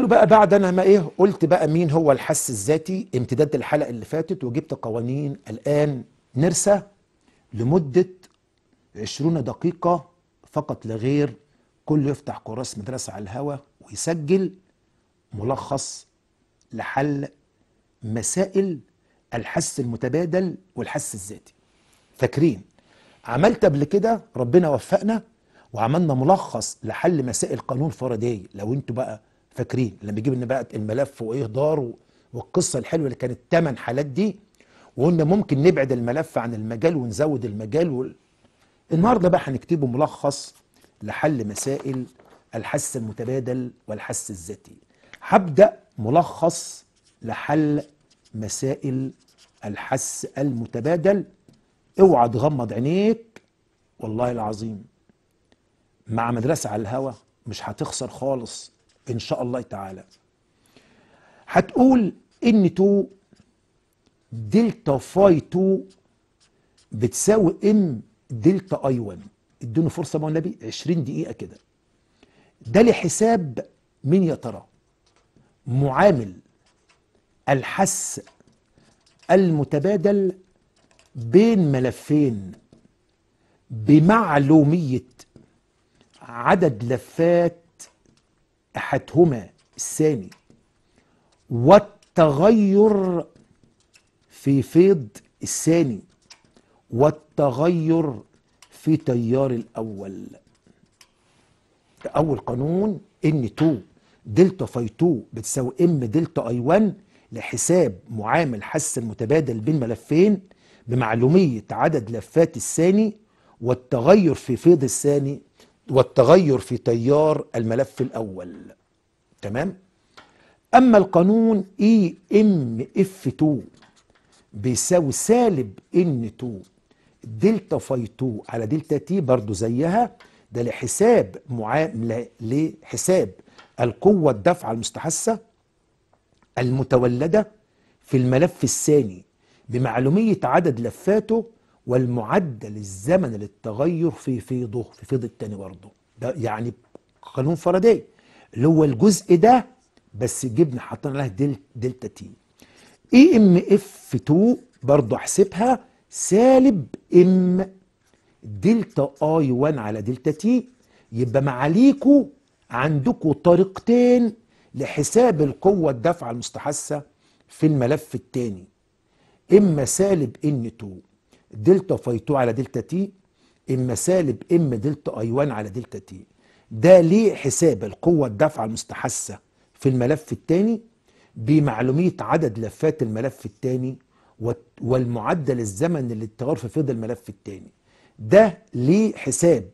تعالوا بقى بعد انا ما ايه قلت بقى مين هو الحس الذاتي امتداد الحلقه اللي فاتت وجبت قوانين الان نرسى لمده 20 دقيقه فقط لغير كل يفتح كراس مدرسه على الهواء ويسجل ملخص لحل مسائل الحس المتبادل والحس الذاتي فاكرين عملت قبل كده ربنا وفقنا وعملنا ملخص لحل مسائل قانون فاراداي لو انتوا بقى فاكرين لما بيجيب لنا بقى الملف وايه داره والقصه الحلوه اللي كانت ثمان حالات دي وقلنا ممكن نبعد الملف عن المجال ونزود المجال وال... النهارده بقى هنكتبه ملخص لحل مسائل الحس المتبادل والحس الذاتي هبدا ملخص لحل مسائل الحس المتبادل اوعى تغمض عينيك والله العظيم مع مدرسه على الهوا مش هتخسر خالص ان شاء الله تعالى هتقول ان 2 دلتا فاي 2 بتساوي ام دلتا اي 1 ادونا فرصه بقى النبي 20 دقيقه كده ده لحساب مين يا ترى معامل الحس المتبادل بين ملفين بمعلوميه عدد لفات احدهما الثاني والتغير في فيض الثاني والتغير في تيار الاول ده اول قانون ان 2 دلتا فاي 2 بتساوي ام دلتا اي 1 لحساب معامل حس المتبادل بين ملفين بمعلوميه عدد لفات الثاني والتغير في فيض الثاني والتغير في تيار الملف الأول تمام أما القانون اي e ام اف 2 بيساوي سالب ان 2 دلتا فاي 2 على دلتا تي برضو زيها ده لحساب معامله لحساب القوة الدفعه المستحثة المتولدة في الملف الثاني بمعلومية عدد لفاته والمعدل الزمن للتغير في فيضه في فيض التاني برضه ده يعني قانون فرادي اللي هو الجزء ده بس جبنا حطينا لها دل دلتا تي اي ام اف 2 برضه احسبها سالب ام دلتا اي 1 على دلتا تي يبقى معاليكوا عندكوا طريقتين لحساب القوة الدفع المستحثة في الملف التاني إما سالب ان 2 دلتا فاي 2 على دلتا تي اما سالب ام دلتا اي 1 على دلتا تي ده ليه حساب القوة الدفعة المستحثة في الملف الثاني بمعلومية عدد لفات الملف الثاني والمعدل الزمن اللي في فضل الملف الثاني ده ليه حساب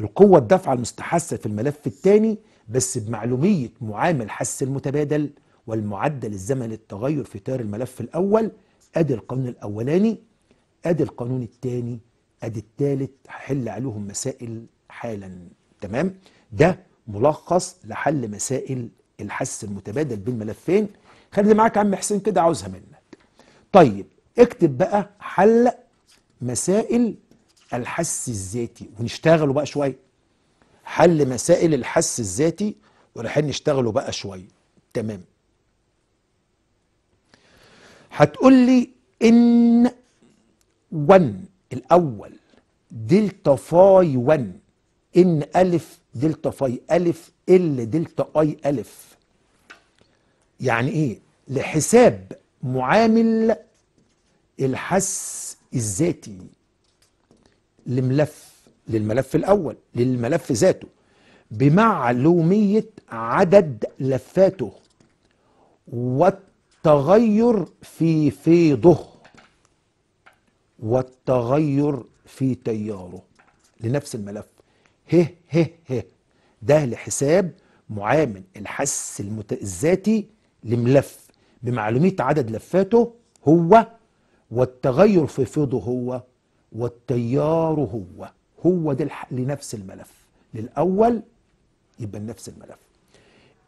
القوة الدفعة المستحثة في الملف الثاني بس بمعلومية معامل حس المتبادل والمعدل الزمني للتغير في تيار الملف الأول أدي القانون الأولاني ادي القانون الثاني ادي الثالث هحل عليهم مسائل حالا تمام ده ملخص لحل مسائل الحس المتبادل بين ملفين خلي معاك عم حسين كده عاوزها منك طيب اكتب بقى حل مسائل الحس الذاتي ونشتغلوا بقى شويه حل مسائل الحس الذاتي ورايحين نشتغلوا بقى شويه تمام هتقول لي ان 1 الأول دلتا فاي 1 إن ألف دلتا فاي ألف ال دلتا أي ألف يعني إيه؟ لحساب معامل الحس الذاتي لملف للملف الأول للملف ذاته بمعلومية عدد لفاته والتغير في فيضه والتغير في تياره لنفس الملف ه ه ه ده لحساب معامل الحس الذاتي لملف بمعلومية عدد لفاته هو والتغير في فيضه هو والتيار هو هو ده لنفس الملف للأول يبقى نفس الملف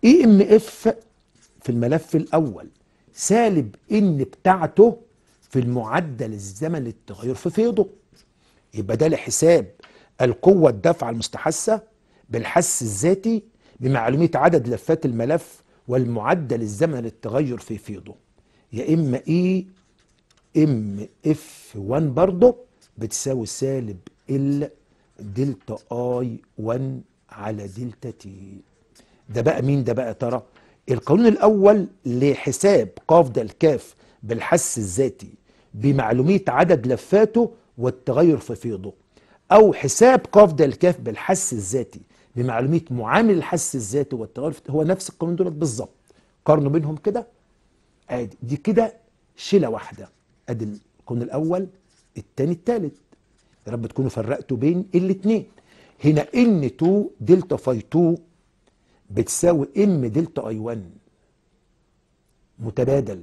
اي ام اف في الملف الأول سالب ان بتاعته في المعدل الزمن للتغير في فيضه يبقى ده لحساب القوة الدفع المستحثة بالحس الذاتي بمعلومية عدد لفات الملف والمعدل الزمن للتغير في فيضه يا إما إي e، إم إف 1 برضه بتساوي سالب ال دلتا آي 1 على دلتا تي ده بقى مين ده بقى ترى القانون الأول لحساب قاف دال الكاف بالحس الذاتي بمعلومية عدد لفاته والتغير في فيضه أو حساب قاف د الكاف بالحس الذاتي بمعلومية معامل الحس الذاتي والتغير هو نفس القانون دولت بالظبط قارنوا بينهم كده عادي دي كده شلة واحدة ادي القانون الأول التاني التالت يا رب تكونوا فرقتوا بين الاتنين هنا ان 2 دلتا فاي 2 بتساوي ام دلتا اي 1 متبادل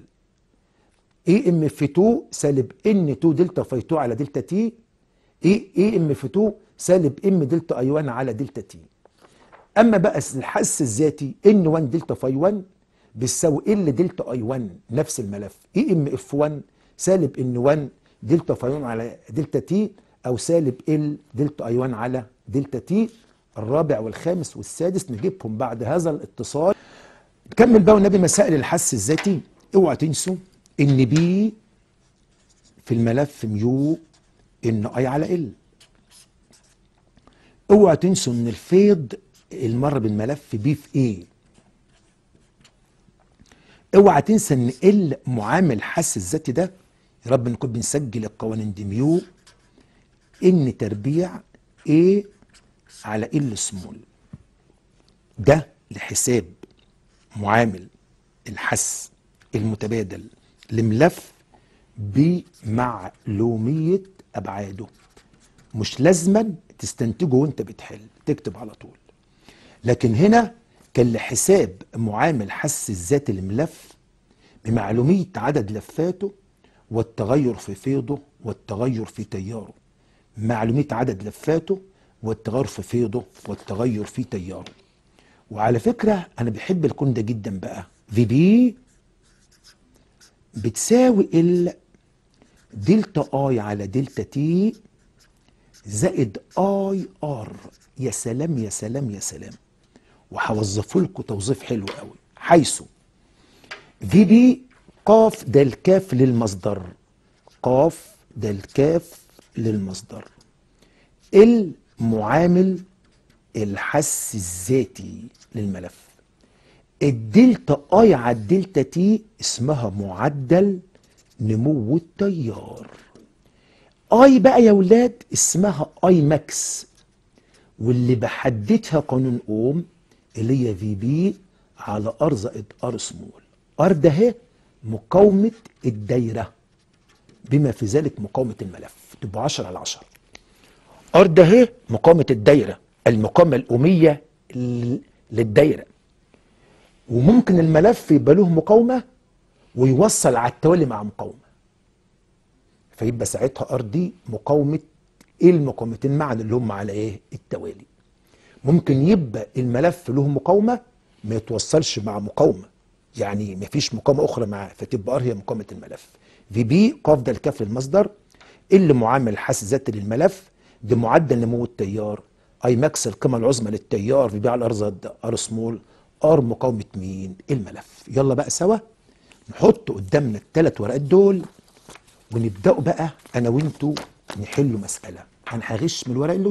اي ام اف 2 سالب ان 2 دلتا فاي 2 على دلتا تي اي اي ام في 2 سالب ام دلتا اي 1 على دلتا تي اما بقى الحس الذاتي ان 1 دلتا فاي 1 بتساوي ال دلتا اي 1 نفس الملف اي ام اف 1 سالب ان 1 دلتا فاي 1 على دلتا تي او سالب ال دلتا اي 1 على دلتا تي الرابع والخامس والسادس نجيبهم بعد هذا الاتصال نكمل بقى والنبي مسائل الحس الذاتي اوعى تنسوا ان بي في الملف ميو ان اي على ال اوعى تنسوا ان الفيض المر بالملف بي في ايه اوعى تنسى ان ال معامل الحس الذاتي ده يا رب نكون بنسجل القوانين دي ميو ان تربيع ايه على ال سمول ده لحساب معامل الحس المتبادل الملف بمعلومية أبعاده مش لازما تستنتجه وانت بتحل تكتب على طول لكن هنا كان لحساب معامل حس الذات الملف بمعلومية عدد لفاته والتغير في فيضه والتغير في تياره معلومية عدد لفاته والتغير في فيضه والتغير في تياره وعلى فكرة أنا بحب الكون ده جدا بقى في بي بتساوي ال دلتا اي على دلتا تي زائد اي ار يا سلام يا سلام يا سلام وهوظفه لكم توظيف حلو قوي حيث في بي قاف ده الكاف للمصدر قاف ده الكاف للمصدر المعامل الحس الذاتي للملف الدلتا اي على الدلتا تي اسمها معدل نمو التيار اي بقى يا ولاد اسمها اي ماكس واللي بحددها قانون اوم اللي هي في بي على ار زائد ار سمول ار ده هي مقاومه الدايره بما في ذلك مقاومه الملف تبقى 10 على 10 ار ده هي مقاومه الدايره المقاومه الاوميه للدايره وممكن الملف يبقى له مقاومة ويوصل على التوالي مع مقاومة فيبقى ساعتها ار دي مقاومة ايه المقاومتين معا اللي هم على ايه التوالي ممكن يبقى الملف له مقاومة ما يتوصلش مع مقاومة يعني ما فيش مقاومة أخرى معاه فتبقى ار هي مقاومة الملف في بي قاف ده الكاف للمصدر إيه اللي معامل حاس الذاتي للملف ده معدل نمو التيار اي ماكس القيمة العظمى للتيار في بي على الار ار سمول قار مقاومة مين الملف يلا بقى سوا نحط قدامنا الثلاث ورقات دول ونبدأوا بقى أنا وأنتوا نحلوا مسألة أنا هغش من الورق اللي